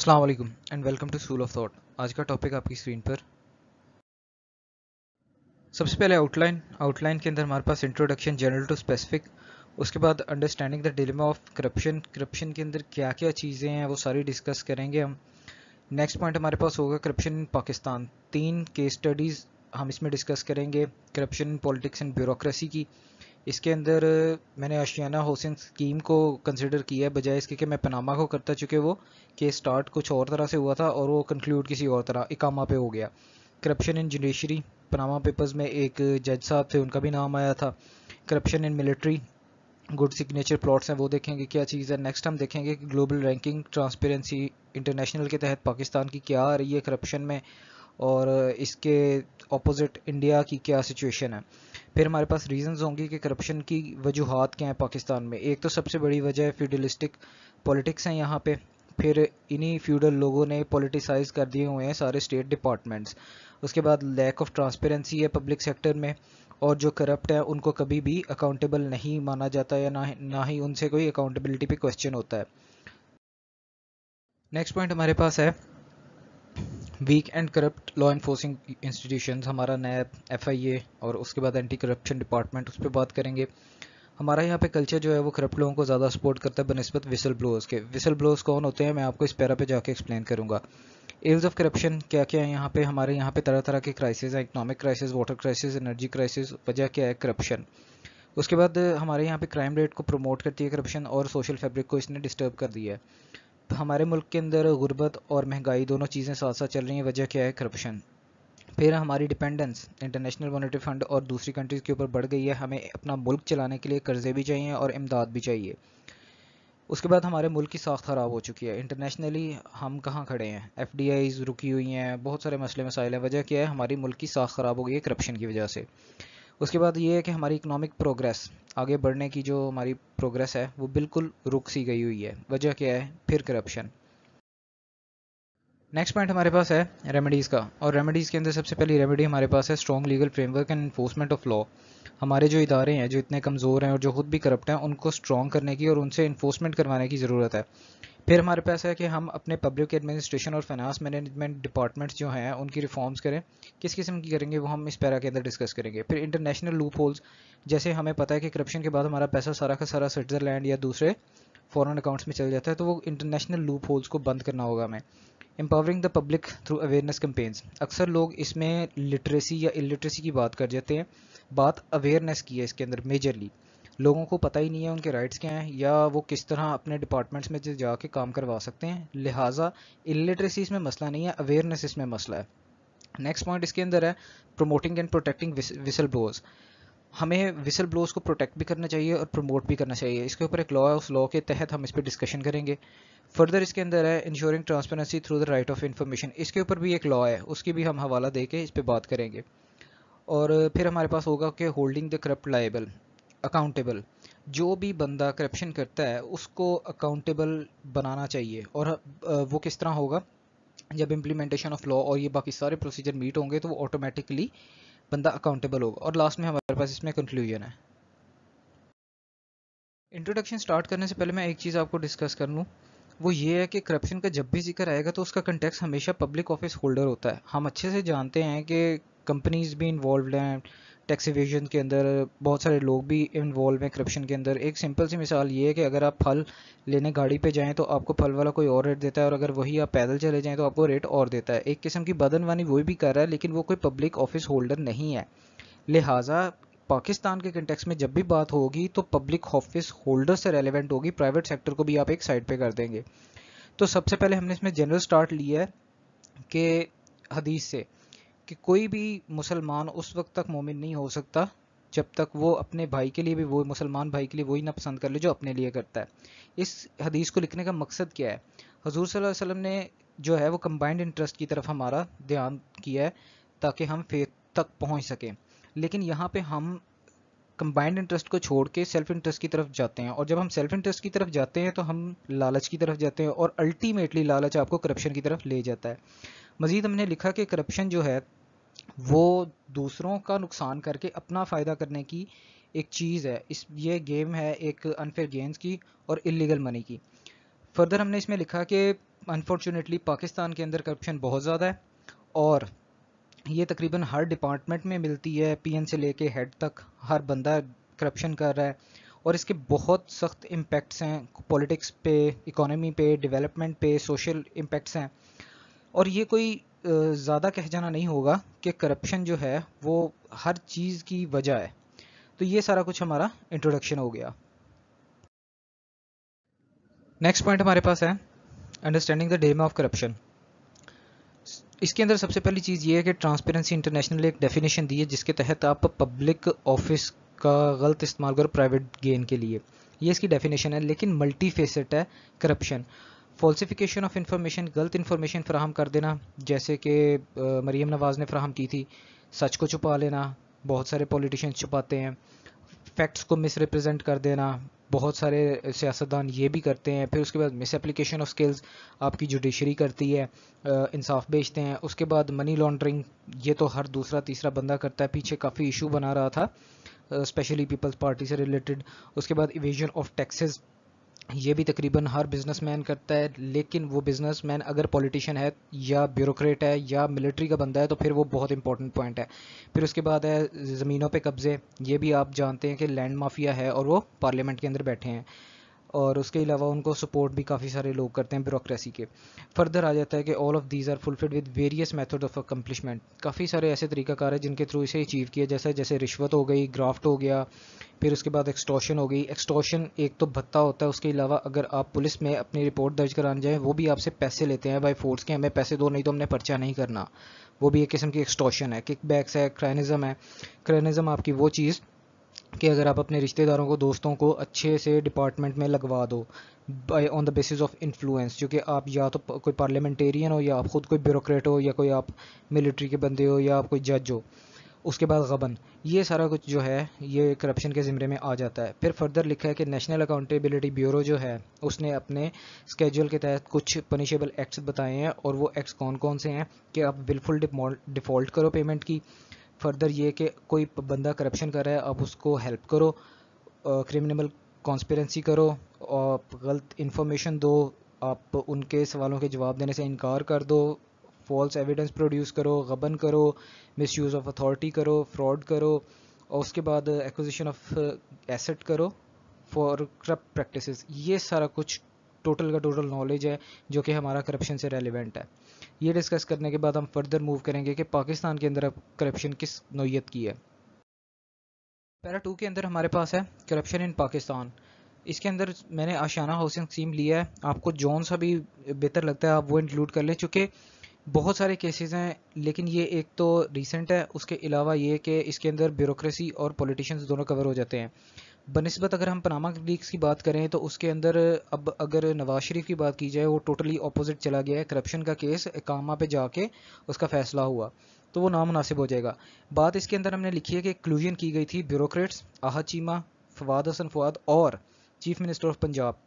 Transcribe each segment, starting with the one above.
अस्सलाम वालेकुम and welcome to school of thought आज का टॉपिक आपकी स्क्रीन पर सबसे पहले आउटलाइन आउटलाइन के अंदर हमारे पास इंट्रोडक्शन जनरल टू स्पेसिफिक उसके बाद understanding the dilemma of corruption corruption के अंदर क्या क्या चीज़ें हैं वो सारी डिस्कस करेंगे हम नेक्स्ट पॉइंट हमारे पास होगा करप्शन इन पाकिस्तान तीन केस स्टडीज़ हम इसमें डिस्कस करेंगे corruption in politics and bureaucracy की इसके अंदर मैंने आशियाना हाउसिंग स्कीम को कंसिडर किया है बजाय इसके कि मैं पनामा को करता चूँकि वो के स्टार्ट कुछ और तरह से हुआ था और वो कंक्लूड किसी और तरह इकामा पे हो गया corruption in judiciary Panama papers में एक जज साहब थे उनका भी नाम आया था corruption in military good signature plots हैं वो देखेंगे क्या चीज़ है नेक्स्ट हम देखेंगे कि ग्लोबल रैंकिंग ट्रांसपेरेंसी इंटरनेशनल के तहत पाकिस्तान की क्या आ रही है करप्शन में और इसके ऑपोजिट इंडिया की क्या सिचुएशन है फिर हमारे पास रीजंस होंगे कि करप्शन की वजूहत क्या है पाकिस्तान में एक तो सबसे बड़ी वजह है फ्यूडलिस्टिक पॉलिटिक्स हैं यहाँ पे फिर इन्हीं फ्यूडल लोगों ने पॉलिटिसाइज कर दिए हुए हैं सारे स्टेट डिपार्टमेंट्स उसके बाद लैक ऑफ ट्रांसपेरेंसी है पब्लिक सेक्टर में और जो करप्ट है उनको कभी भी अकाउंटेबल नहीं माना जाता है ना ना ही उनसे कोई अकाउंटेबिलिटी पे क्वेश्चन होता है नेक्स्ट पॉइंट हमारे पास है weak and corrupt law enforcing institution हमारा नैब एफ और उसके बाद एंटी करप्शन डिपार्टमेंट उस पर बात करेंगे हमारा यहाँ पे कल्चर जो है वो करप्ट लोगों को ज़्यादा सपोर्ट करता है बनस्बत विसल ब्लोअर्स के विसल ब्लोअर्स कौन होते हैं मैं आपको इस पैरा पे जाके एक्सप्लेन करूँगा एल्स ऑफ करप्शन क्या क्या है यहाँ पे हमारे यहाँ पे तरह तरह के क्राइसिस हैं economic crisis water crisis energy crisis वजह क्या है करप्शन उसके बाद हमारे यहाँ पे क्राइम रेट को प्रमोट करती है करप्शन और सोशल फैब्रिक को इसने डिस्टर्ब कर दिया है हमारे मुल्क के अंदर गुर्बत और महंगाई दोनों चीज़ें साथ साथ चल रही हैं वजह क्या है करप्शन फिर हमारी डिपेंडेंस इंटरनेशनल मॉनेटरी फंड और दूसरी कंट्रीज़ के ऊपर बढ़ गई है हमें अपना मुल्क चलाने के लिए कर्ज़े भी चाहिए और इमदाद भी चाहिए उसके बाद हमारे मुल्क की साख ख़राब हो चुकी है इंटरनेशनली हम कहाँ खड़े हैं एफ डी आईज़ रुकी हुई हैं बहुत सारे मसले मसाइल हैं वजह क्या है हमारी मुल्क की साख ख़राब हो गई है करप्शन की वजह से उसके बाद ये है कि हमारी इकोनॉमिक प्रोग्रेस आगे बढ़ने की जो हमारी प्रोग्रेस है वो बिल्कुल रुक सी गई हुई है वजह क्या है फिर करप्शन नेक्स्ट पॉइंट हमारे पास है रेमेडीज़ का और रेमेडीज़ के अंदर सबसे पहली रेमेडी हमारे पास है strong legal framework and enforcement of law हमारे जो इदारे हैं जो इतने कमज़ोर हैं और जो खुद भी करप्ट हैं उनको स्ट्रॉन्ग करने की और उनसे इन्फोर्समेंट करवाने की ज़रूरत है फिर हमारे पास है कि हम अपने पब्लिक एडमिनिस्ट्रेशन और फाइनेंस मैनेजमेंट डिपार्टमेंट्स जो हैं उनकी रिफॉर्म्स करें किस किस्म की करेंगे वो हम इस पैरा के अंदर डिस्कस करेंगे फिर इंटरनेशनल लूप होल्स जैसे हमें पता है कि करप्शन के बाद हमारा पैसा सारा का सारा स्विट्ज़रलैंड या दूसरे फॉरन अकाउंट्स में चल जाता है तो वो इंटरनेशनल लूप होल्स को बंद करना होगा हमें empowering the public through awareness campaigns अक्सर लोग इसमें लिटरेसी या इलिटरेसी की बात कर जाते हैं बात अवेयरनेस की है इसके अंदर मेजरली लोगों को पता ही नहीं है उनके राइट्स क्या हैं या वो किस तरह अपने डिपार्टमेंट्स में जाके काम करवा सकते हैं लिहाजा इलिटरेसी इसमें मसला नहीं है अवेयरनेस इसमें मसला है नेक्स्ट पॉइंट इसके अंदर है promoting and protecting whistleblowers हमें विसल ब्लोज को प्रोटेक्ट भी करना चाहिए और प्रमोट भी करना चाहिए इसके ऊपर एक लॉ है उस लॉ के तहत हम इस पर डिस्कशन करेंगे फर्दर इसके अंदर है ensuring transparency through the right of information इसके ऊपर भी एक लॉ है उसकी भी हम हवाला दे के इस पर बात करेंगे और फिर हमारे पास होगा कि holding the corrupt liable accountable जो भी बंदा करप्शन करता है उसको अकाउंटेबल बनाना चाहिए और वो किस तरह होगा जब इम्प्लीमेंटेशन ऑफ लॉ और ये बाकी सारे प्रोसीजर मीट होंगे तो वो ऑटोमेटिकली बंदा अकाउंटेबल होगा और लास्ट में हमारे पास इसमें कंक्लूजन है इंट्रोडक्शन स्टार्ट करने से पहले मैं एक चीज़ आपको डिस्कस कर लूँ वो ये है कि करप्शन का जब भी जिक्र आएगा तो उसका कंटेक्स हमेशा पब्लिक ऑफिस होल्डर होता है हम अच्छे से जानते हैं कि कंपनीज भी इन्वॉल्व हैं टैक्स इवेजन के अंदर बहुत सारे लोग भी इन्वॉल्व हैं करप्शन के अंदर एक सिंपल सी मिसाल ये है कि अगर आप फल लेने गाड़ी पे जाएँ तो आपको फल वाला कोई और रेट देता है और अगर वही आप पैदल चले जाएँ तो आपको रेट और देता है एक किस्म की बदनवानी वही भी कर रहा है लेकिन वो कोई पब्लिक ऑफिस होल्डर नहीं है लिहाजा पाकिस्तान के कंटेक्स में जब भी बात होगी तो पब्लिक ऑफिस होल्डर से रेलिवेंट होगी प्राइवेट सेक्टर को भी आप एक साइड पर कर देंगे तो सबसे पहले हमने इसमें जनरल स्टार्ट लिया है कि हदीस से कि कोई भी मुसलमान उस वक्त तक मोमिन नहीं हो सकता जब तक वो अपने भाई के लिए भी वो मुसलमान भाई के लिए वही ना पसंद कर ले जो अपने लिए करता है इस हदीस को लिखने का मकसद क्या है हजूर सल्लल्लाहु अलैहि वसल्लम ने जो है वो कंबाइंड इंटरेस्ट की तरफ हमारा ध्यान किया है ताकि हम फेथ तक पहुंच सकें लेकिन यहाँ पे हम कंबाइंड इंटरेस्ट को छोड़ के सेल्फ इंटरेस्ट की तरफ जाते हैं और जब हम सेल्फ इंटरेस्ट की तरफ जाते हैं तो हम लालच की तरफ जाते हैं और अल्टीमेटली लालच आपको करप्शन की तरफ ले जाता है मज़ीद हमने लिखा कि करप्शन जो है वो दूसरों का नुकसान करके अपना फ़ायदा करने की एक चीज़ है इस ये गेम है एक अनफेयर गेम्स की और इलीगल मनी की फर्दर हमने इसमें लिखा कि अनफॉर्चुनेटली पाकिस्तान के अंदर करप्शन बहुत ज़्यादा है और ये तकरीबन हर डिपार्टमेंट में मिलती है पीएन से लेके हेड तक हर बंदा करप्शन कर रहा है और इसके बहुत सख्त इम्पैक्ट्स हैं पॉलिटिक्स पे इकोनॉमी पे डेवलपमेंट पे सोशल इम्पैक्ट्स हैं और ये कोई ज़्यादा कह जाना नहीं होगा कि करप्शन जो है वो हर चीज़ की वजह है तो ये सारा कुछ हमारा इंट्रोडक्शन हो गया नेक्स्ट पॉइंट हमारे पास है understanding the dam of corruption इसके अंदर सबसे पहली चीज़ ये है कि ट्रांसपेरेंसी इंटरनेशनल एक डेफिनेशन दी है जिसके तहत आप पब्लिक ऑफिस का गलत इस्तेमाल करो प्राइवेट गेन के लिए ये इसकी डेफिनेशन है लेकिन मल्टी फेसेट है करप्शन फॉल्सिफिकेशन ऑफ इंफॉर्मेशन गलत इन्फॉर्मेशन फ्राहम कर देना जैसे कि मरीम नवाज़ ने फ्राहम की थी सच को छुपा लेना बहुत सारे पॉलिटिशियंस छुपाते हैं फैक्ट्स को मिसरिप्रजेंट कर देना बहुत सारे सियासतदान ये भी करते हैं फिर उसके बाद मिस एप्लीकेशन ऑफ स्किल्स आपकी जुडिशरी करती है इंसाफ बेचते हैं उसके बाद मनी लॉन्ड्रिंग ये तो हर दूसरा तीसरा बंदा करता है पीछे काफ़ी इशू बना रहा था स्पेशली पीपल्स पार्टी से रिलेटेड उसके बाद इवेजन ऑफ टैक्सेस ये भी तकरीबन हर बिजनेसमैन करता है लेकिन वो बिजनेसमैन अगर पॉलिटिशियन है या ब्यूरोक्रेट है या मिलिट्री का बंदा है तो फिर वो बहुत इंपॉर्टेंट पॉइंट है फिर उसके बाद है ज़मीनों पे कब्ज़े ये भी आप जानते हैं कि लैंड माफिया है और वो पार्लियामेंट के अंदर बैठे हैं और उसके अलावा उनको सपोर्ट भी काफ़ी सारे लोग करते हैं ब्यूरोसी के फर्दर आ जाता है कि all of these are fulfilled with various method of accomplishment काफ़ी सारे ऐसे तरीकाकार है जिनके थ्रू इसे अचीव किया जैसे जैसे रिश्वत हो गई ग्राफ्ट हो गया फिर उसके बाद एक्सटॉशन हो गई एक्सटॉशन एक तो भत्ता होता है उसके अलावा अगर आप पुलिस में अपनी रिपोर्ट दर्ज कराने जाएँ वो भी आपसे पैसे लेते हैं बाई फोर्स के हमें पैसे दो नहीं तो हमने पर्चा नहीं करना वो भी एक किस्म की एक्सटॉशन है किकबैक्स है क्राइनिज़म है क्राइनिज़म आपकी वो चीज़ कि अगर आप अपने रिश्तेदारों को दोस्तों को अच्छे से डिपार्टमेंट में लगवा दो on the basis of influence जो कि आप या तो कोई पार्लियामेंटेरियन हो या आप ख़ुद कोई ब्यूरोक्रेट हो या कोई आप मिलिट्री के बंदे हो या आप कोई जज हो उसके बाद गबन ये सारा कुछ जो है ये करप्शन के ज़िमरे में आ जाता है फिर फर्दर लिखा है कि नेशनल अकाउंटेबिलिटी ब्यूरो जो है उसने अपने स्केड्यूल के तहत कुछ पनिशेबल एक्ट्स बताए हैं और वो एक्ट्स कौन कौन से हैं कि आप बिल्कुल डिफॉल्ट करो पेमेंट की फर्दर ये कि कोई बंदा करप्शन कर रहा है आप उसको हेल्प करो क्रिमिनल कॉन्स्परेंसी करो आप गलत इन्फॉर्मेशन दो आप उनके सवालों के जवाब देने से इनकार कर दो फॉल्स एविडेंस प्रोड्यूस करो गबन करो मिस यूज़ ऑफ अथॉरिटी करो फ्रॉड करो और उसके बाद एक्विजिशन ऑफ एसेट करो फॉर करप्ट प्रैक्टिसेस ये सारा कुछ टोटल का टोटल नॉलेज है जो कि हमारा करप्शन से रेलिवेंट है ये डिस्कस करने के बाद हम फर्दर मूव करेंगे कि पाकिस्तान के अंदर अब करप्शन किस नोयत की है पैरा टू के अंदर हमारे पास है करप्शन इन पाकिस्तान इसके अंदर मैंने आशाना हाउसिंग स्कीम लिया है आपको जोन सा भी बेहतर लगता है आप वो इंक्लूड कर लें चूँकि बहुत सारे केसेस हैं लेकिन ये एक तो रिसेंट है उसके अलावा ये कि इसके अंदर ब्यूरोसी और पॉलिटिशियंस दोनों कवर हो जाते हैं बनस्बत अगर हम पनामा लीक्स की बात करें तो उसके अंदर अब अगर नवाज शरीफ की बात की जाए वो टोटली अपोजिट चला गया है करप्शन का केस इकामा पे जाके उसका फैसला हुआ तो वो नामनासिब हो जाएगा बात इसके अंदर हमने लिखी है कि क्लूजन की गई थी ब्यूरोक्रेट्स आह चीमा फवाद हसन फवाद और चीफ मिनिस्टर ऑफ पंजाब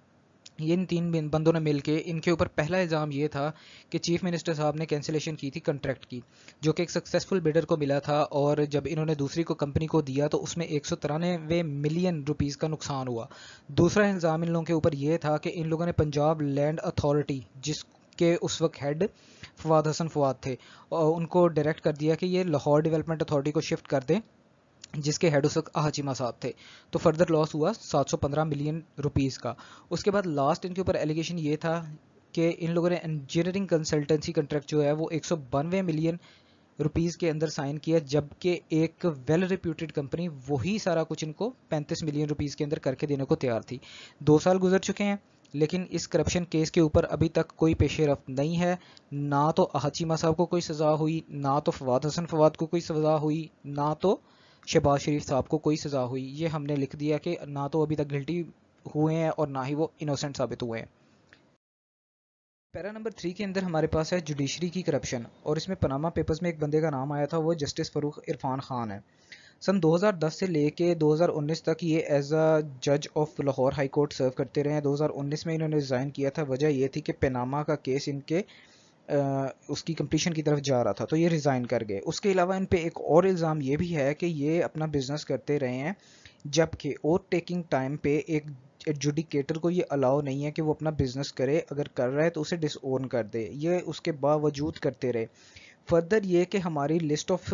ये इन तीन बंदों ने के इनके ऊपर पहला इल्ज़ाम ये था कि चीफ मिनिस्टर साहब ने कैंसिलेशन की थी कंट्रैक्ट की जो कि एक सक्सेसफुल बिडर को मिला था और जब इन्होंने दूसरी को कंपनी को दिया तो उसमें एक मिलियन रुपीज़ का नुकसान हुआ दूसरा इल्ज़ाम इन लोगों के ऊपर ये था कि इन लोगों ने पंजाब लैंड अथॉरिटी जिस के उस वक्त हेड फवाद हसन फवाद थे और उनको डायरेक्ट कर दिया कि ये लाहौर डेवलपमेंट अथॉरिटी को शिफ्ट कर दें जिसके हेड उस वक्त साहब थे तो फर्दर लॉस हुआ 715 मिलियन रुपीस का उसके बाद लास्ट इनके ऊपर एलिगेशन ये था कि इन लोगों ने इंजीनियरिंग कंसल्टेंसी कॉन्ट्रैक्ट जो है वो एक मिलियन रुपीज़ के अंदर साइन किया जबकि एक वेल रिप्यूटेड कंपनी वही सारा कुछ इनको 35 मिलियन रुपीज़ के अंदर करके देने को तैयार थी दो साल गुजर चुके हैं लेकिन इस करप्शन केस के ऊपर अभी तक कोई पेशे रफ्त नहीं है ना तो अहाचिमा साहब को कोई सज़ा हुई ना तो फवाद हसन फवाद को कोई सज़ा हुई ना तो शहबाज शरीफ साहब को कोई सज़ा हुई ये हमने लिख दिया कि ना तो अभी तक गिल्टी हुए हैं और ना ही वो इनोसेंट साबित हुए हैं पैरा नंबर थ्री के अंदर हमारे पास है जुडिशरी की करप्शन और इसमें पनामा पेपर्स में एक बंदे का नाम आया था वो जस्टिस फ़रूख इरफान ख़ान है सन 2010 से लेके 2019 तक ये एज अ जज of Lahore high court serve करते रहे हैं 2019 में इन्होंने रिज़ाइन किया था वजह ये थी कि पनामा का केस इनके उसकी कंप्लीशन की तरफ जा रहा था तो ये रिज़ाइन कर गए उसके अलावा इन पे एक और इल्ज़ाम ये भी है कि ये अपना बिज़नेस करते रहे हैं जबकि ओवर टेकिंग टाइम पे एक एडजुडिकेटर को ये अलाउ नहीं है कि वो अपना बिज़नेस करे अगर कर रहा है तो उसे डिसओन कर दे ये उसके बावजूद करते रहे फर्दर ये कि हमारी लिस्ट ऑफ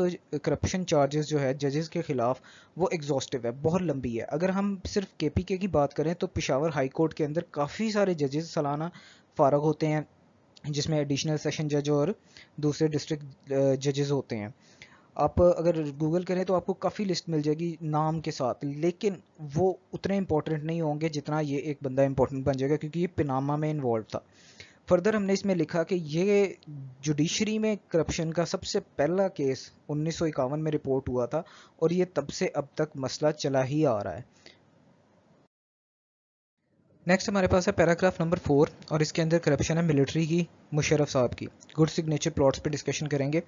करप्शन चार्जेस जो है जजेस के ख़िलाफ़ वो एग्जॉस्टिव है बहुत लंबी है अगर हम सिर्फ के पी के की बात करें तो पिशावर हाई कोर्ट के अंदर काफ़ी सारे जजेस सालाना फारग होते हैं जिसमें एडिशनल सेशन जज और दूसरे डिस्ट्रिक्ट जजेस होते हैं आप अगर गूगल करें तो आपको काफ़ी लिस्ट मिल जाएगी नाम के साथ लेकिन वो उतने इंपॉर्टेंट नहीं होंगे जितना ये एक बंदा इंपॉर्टेंट बन जाएगा क्योंकि ये पिनामा में इन्वॉल्व था फर्दर हमने इसमें लिखा कि ये जुडिशरी में करप्शन का सबसे पहला केस उन्नीस में रिपोर्ट हुआ था और ये तब से अब तक मसला चला ही आ रहा है नेक्स्ट हमारे पास है पैराग्राफ नंबर फोर और इसके अंदर करप्शन है मिलिट्री की मुशरफ साहब की गुड सिग्नेचर प्लॉट्स पे डिस्कशन करेंगे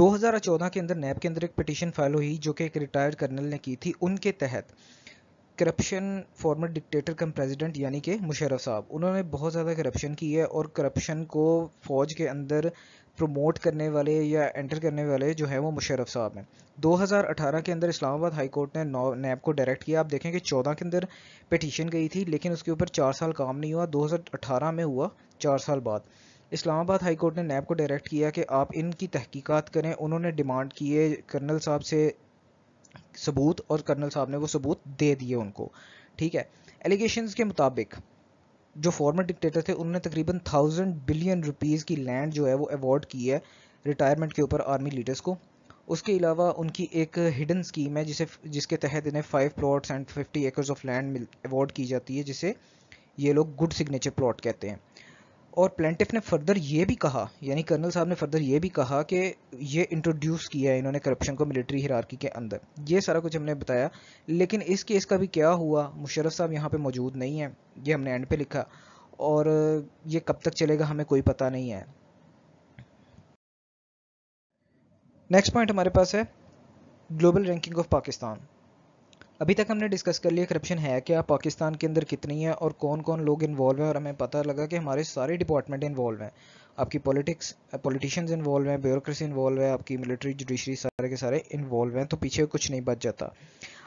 2014 के अंदर नैब के अंदर एक पिटीशन फाइल हुई जो कि एक रिटायर्ड कर्नल ने की थी उनके तहत corruption former dictator cum president यानी कि मुशरफ साहब उन्होंने बहुत ज़्यादा करप्शन की है और करप्शन को फौज के अंदर प्रमोट करने वाले या एंटर करने वाले जो है वो मुशरफ साहब हैं 2018 के अंदर इस्लामाबाद हाई कोर्ट ने नैब को डायरेक्ट किया आप देखें कि 14 के अंदर पिटीशन गई थी लेकिन उसके ऊपर चार साल काम नहीं हुआ 2018 में हुआ चार साल बाद इस्लामाबाद हाई कोर्ट ने नैब को डायरेक्ट किया कि आप इनकी तहकीकात करें उन्होंने डिमांड किए कर्नल साहब से सबूत और कर्नल साहब ने वो सबूत दे दिए उनको ठीक है एलिगेशन के मुताबिक जो फॉर्मर डिक्टेटर थे उन्होंने तकरीबन थाउजेंड बिलियन रुपीज़ की लैंड जो है वो अवॉर्ड की है रिटायरमेंट के ऊपर आर्मी लीडर्स को उसके अलावा उनकी एक हिडन स्कीम है जिसे जिसके तहत इन्हें five plots and fifty acres of land award की जाती है जिसे ये लोग गुड सिग्नेचर प्लॉट कहते हैं और प्लेंटिफ ने फर्दर ये भी कहा यानी कर्नल साहब ने फर्दर ये भी कहा कि ये इंट्रोड्यूस किया है इन्होंने करप्शन को मिलिट्री हिरारकी के अंदर ये सारा कुछ हमने बताया लेकिन इस केस का भी क्या हुआ मुशरफ साहब यहाँ पे मौजूद नहीं है ये हमने एंड पे लिखा और ये कब तक चलेगा हमें कोई पता नहीं है नेक्स्ट पॉइंट हमारे पास है ग्लोबल रैंकिंग ऑफ पाकिस्तान अभी तक हमने डिस्कस कर लिया करप्शन है क्या पाकिस्तान के अंदर कितनी है और कौन कौन लोग इन्वॉल्व हैं और हमें पता लगा कि हमारे सारे डिपार्टमेंट इन्वॉल्व हैं आपकी पॉलिटिक्स पॉलिटिशियंस इन्वॉल्व हैं ब्यूरोक्रेसी इन्वॉल्व है आपकी मिलिट्री जुडिशरी सारे के सारे इन्वॉल्व हैं तो पीछे कुछ नहीं बच जाता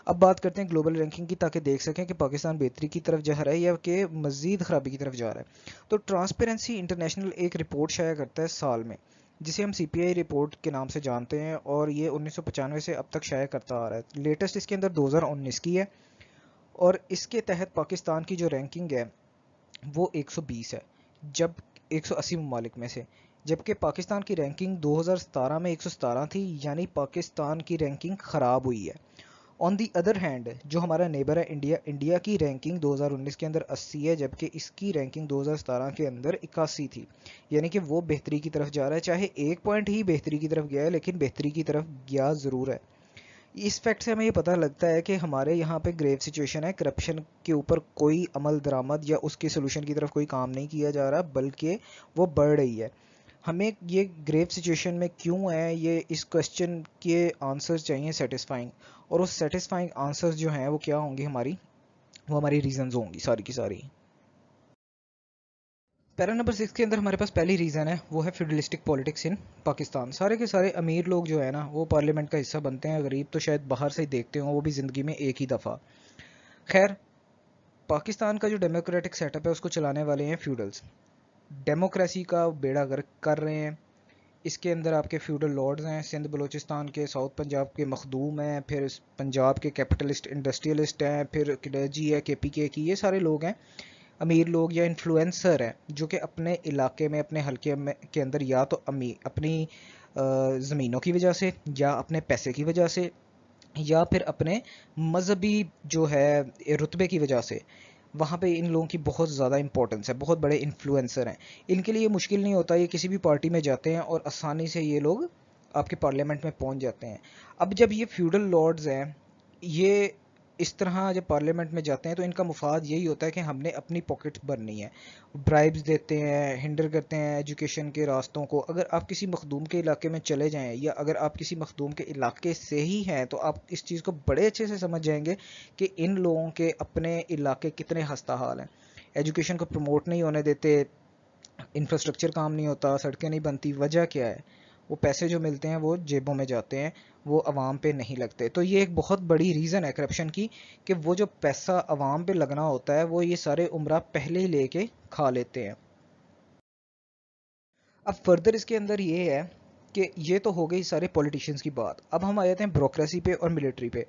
अब बात करते हैं ग्लोबल रैंकिंग की ताकि देख सकें कि पाकिस्तान बेहतरी की तरफ जा रहा है या कि मजीद खराबी की तरफ जा रहा है तो ट्रांसपेरेंसी इंटरनेशनल एक रिपोर्ट शाया करता है साल में जिसे हम सी रिपोर्ट के नाम से जानते हैं और ये उन्नीस से अब तक शाया करता आ रहा है लेटेस्ट इसके अंदर 2019 की है और इसके तहत पाकिस्तान की जो रैंकिंग है वो 120 है जब 180 ममालिक में से जबकि पाकिस्तान की रैंकिंग 2017 में एक थी यानी पाकिस्तान की रैंकिंग ख़राब हुई है ऑन दी अदर हैंड जो हमारा नेबर है इंडिया इंडिया की रैंकिंग 2019 के अंदर 80 है जबकि इसकी रैंकिंग 2017 के अंदर इक्यासी थी यानी कि वो बेहतरी की तरफ जा रहा है चाहे एक पॉइंट ही बेहतरी की तरफ गया है लेकिन बेहतरी की तरफ गया ज़रूर है इस फैक्ट से हमें ये पता लगता है कि हमारे यहाँ पे ग्रेव सिचुएशन है करप्शन के ऊपर कोई अमल दरामद या उसके सोल्यूशन की तरफ कोई काम नहीं किया जा रहा बल्कि वो बढ़ रही है हमें ये ग्रेव सिचुएशन में क्यों है ये इस क्वेश्चन के आंसर्स चाहिए सेटिस्फाइंग और उस सेटिस्फाइंग आंसर्स जो हैं वो क्या होंगी हमारी वो हमारी रीजंस होंगी सारी की सारी पैरा नंबर सिक्स के अंदर हमारे पास पहली रीज़न है वो है फेडरलिस्टिक पॉलिटिक्स इन पाकिस्तान सारे के सारे अमीर लोग जो है ना वो पार्लियामेंट का हिस्सा बनते हैं गरीब तो शायद बाहर से ही देखते हों वो भी ज़िंदगी में एक ही दफ़ा खैर पाकिस्तान का जो डेमोक्रेटिक सेटअप है उसको चलाने वाले हैं फ्यूडल्स डेमोक्रेसी का बेड़ा गर्क कर रहे हैं इसके अंदर आपके फ्यूडल लॉर्ड्स हैं सिंध बलूचिस्तान के साउथ पंजाब के मखदूम हैं फिर पंजाब के कैपिटलिस्ट इंडस्ट्रियलिस्ट हैं फिर किडर्जी है के पी के की ये सारे लोग हैं अमीर लोग या इन्फ्लुएंसर हैं जो कि अपने इलाके में अपने हल्के में के अंदर या तो अमी अपनी ज़मीनों की वजह से या अपने पैसे की वजह से या फिर अपने मजहबी जो है रुतबे की वजह से वहाँ पे इन लोगों की बहुत ज़्यादा इंपॉर्टेंस है बहुत बड़े इन्फ्लुएंसर हैं इनके लिए मुश्किल नहीं होता ये किसी भी पार्टी में जाते हैं और आसानी से ये लोग आपके पार्लियामेंट में पहुँच जाते हैं अब जब ये फ्यूडल लॉर्ड्स हैं ये इस तरह जब पार्लियामेंट में जाते हैं तो इनका मुफाद यही होता है कि हमने अपनी पॉकेट भरनी है ब्राइब्स देते हैं हिंडर करते हैं एजुकेशन के रास्तों को अगर आप किसी मखदूम के इलाके में चले जाएं या अगर आप किसी मखदूम के इलाके से ही हैं तो आप इस चीज़ को बड़े अच्छे से समझ जाएंगे कि इन लोगों के अपने इलाके कितने हस्ता हाल हैं एजुकेशन को प्रमोट नहीं होने देते इंफ्रास्ट्रक्चर काम नहीं होता सड़कें नहीं बनती वजह क्या है वो पैसे जो मिलते हैं वो जेबों में जाते हैं वो अवाम पे नहीं लगते तो ये एक बहुत बड़ी रीज़न है करप्शन की कि वो जो पैसा अवाम पे लगना होता है वो ये सारे उम्र पहले ही लेके खा लेते हैं अब फर्दर इसके अंदर ये है कि ये तो हो गई सारे पॉलिटिशियंस की बात अब हम आ जाते हैं ब्रोक्रेसी पे और मिलिट्री पे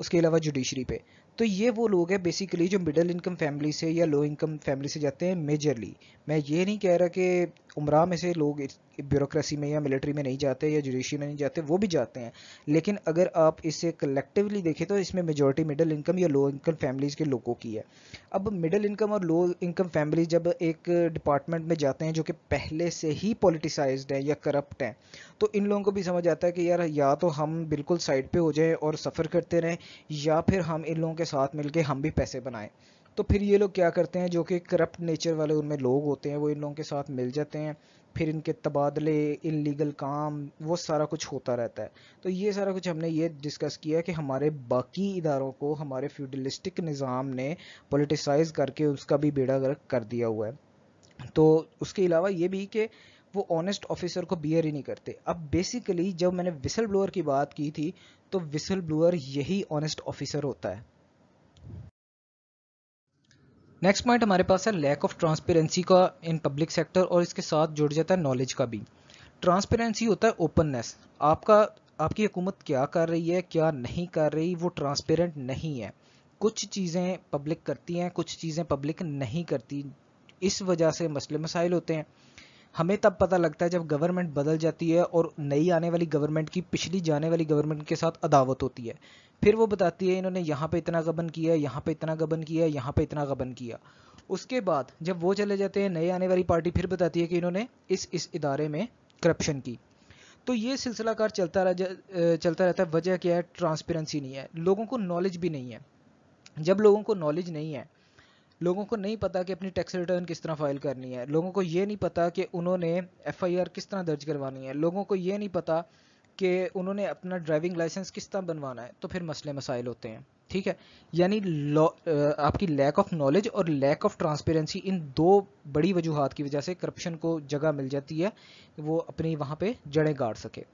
उसके अलावा जुडिशरी पे तो ये वो लोग हैं बेसिकली जो मिडिल इनकम फैमिली से या लो इनकम फैमिली से जाते हैं मेजरली मैं ये नहीं कह रहा कि उमरा में से लोग ब्यूरोक्रेसी में या मिलिट्री में नहीं जाते या जुडिशरी में नहीं जाते वो भी जाते हैं लेकिन अगर आप इसे कलेक्टिवली देखें तो इसमें मेजोरिटी मिडिल इनकम या लो इनकम फैमिलीज़ के लोगों की है अब मिडिल इनकम और लो इनकम फैमिली जब एक डिपार्टमेंट में जाते हैं जो कि पहले से ही पोलिटिसाइज है या करप्ट हैं तो इन लोगों को भी समझ आता है कि यार या तो हम बिल्कुल साइड पर हो जाएँ और सफ़र करते रहें या फिर हम इन लोगों के साथ मिलके हम भी पैसे बनाएं तो फिर ये लोग क्या करते हैं जो कि करप्ट नेचर वाले उनमें लोग होते हैं वो इन लोगों के साथ मिल जाते हैं फिर इनके तबादले इनलीगल काम वो सारा कुछ होता रहता है तो ये सारा कुछ हमने ये डिस्कस किया कि हमारे बाकी इदारों को हमारे फ्यूडलिस्टिक निज़ाम ने पोलिटिसाइज करके उसका भी बेड़ा गर्क कर दिया हुआ है तो उसके अलावा ये भी कि वो ऑनेस्ट ऑफिसर को बियर ही नहीं करते अब बेसिकली जब मैंने विसल ब्लोअर की बात की थी तो विसल ब्लोअर यही ऑनेस्ट ऑफिसर होता है नेक्स्ट पॉइंट हमारे पास है लैक ऑफ ट्रांसपेरेंसी का इन पब्लिक सेक्टर और इसके साथ जुड़ जाता है नॉलेज का भी ट्रांसपेरेंसी होता है ओपननेस आपका आपकी हुकूमत क्या कर रही है क्या नहीं कर रही वो ट्रांसपेरेंट नहीं है कुछ चीज़ें पब्लिक करती हैं कुछ चीज़ें पब्लिक नहीं करती इस वजह से मसले मसाइल होते हैं हमें तब पता लगता है जब गवर्नमेंट बदल जाती है और नई आने वाली गवर्नमेंट की पिछली जाने वाली गवर्नमेंट के साथ अदावत होती है फिर वो बताती है इन्होंने यहाँ पे इतना गबन किया यहाँ पे इतना गबन किया यहाँ पे इतना गबन किया उसके बाद जब वो चले जाते हैं नए आने वाली पार्टी फिर बताती है कि इन्होंने इस इस इदारे में करप्शन की तो ये सिलसिलाकार चलता रह चलता रहता है वजह क्या है ट्रांसपेरेंसी नहीं है लोगों को नॉलेज भी नहीं है जब लोगों को नॉलेज नहीं है लोगों को नहीं पता कि अपनी टैक्स रिटर्न किस तरह फाइल करनी है लोगों को ये नहीं पता कि उन्होंने एफआईआर किस तरह दर्ज करवानी है लोगों को ये नहीं पता कि उन्होंने अपना ड्राइविंग लाइसेंस किस तरह बनवाना है तो फिर मसले मसाइल होते हैं ठीक है यानी आपकी लैक ऑफ नॉलेज और लैक ऑफ ट्रांसपेरेंसी इन दो बड़ी वजूहत की वजह से करप्शन को जगह मिल जाती है वो अपनी वहाँ पे जड़ें गाड़ सके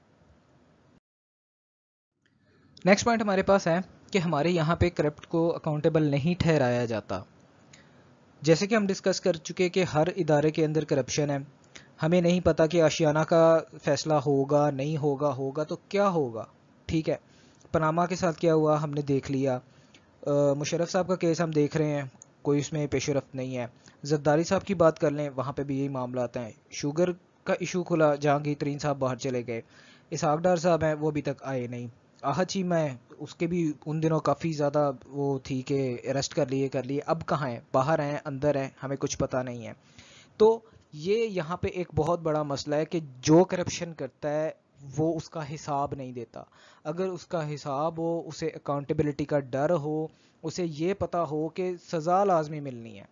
नेक्स्ट पॉइंट हमारे पास है कि हमारे यहाँ पे करप्ट को अकाउंटेबल नहीं ठहराया जाता जैसे कि हम डिस्कस कर चुके कि हर इदारे के अंदर करप्शन है हमें नहीं पता कि आशियाना का फैसला होगा नहीं होगा होगा तो क्या होगा ठीक है पनामा के साथ क्या हुआ हमने देख लिया मुशरफ साहब का केस हम देख रहे हैं कोई उसमें पेशरफ नहीं है जरदारी साहब की बात कर लें वहाँ पे भी यही मामला आता है शुगर का इशू खुला जहांगीर तरीन साहब बाहर चले गए इसहाक डार साहब हैं वो अभी तक आए नहीं आह चीमा है उसके भी उन दिनों काफ़ी ज़्यादा वो थी कि अरेस्ट कर लिए कर लिए अब कहाँ हैं बाहर हैं अंदर हैं हमें कुछ पता नहीं है तो ये यहाँ पे एक बहुत बड़ा मसला है कि जो करप्शन करता है वो उसका हिसाब नहीं देता अगर उसका हिसाब हो उसे अकाउंटेबिलिटी का डर हो उसे ये पता हो कि सज़ा लाजमी मिलनी है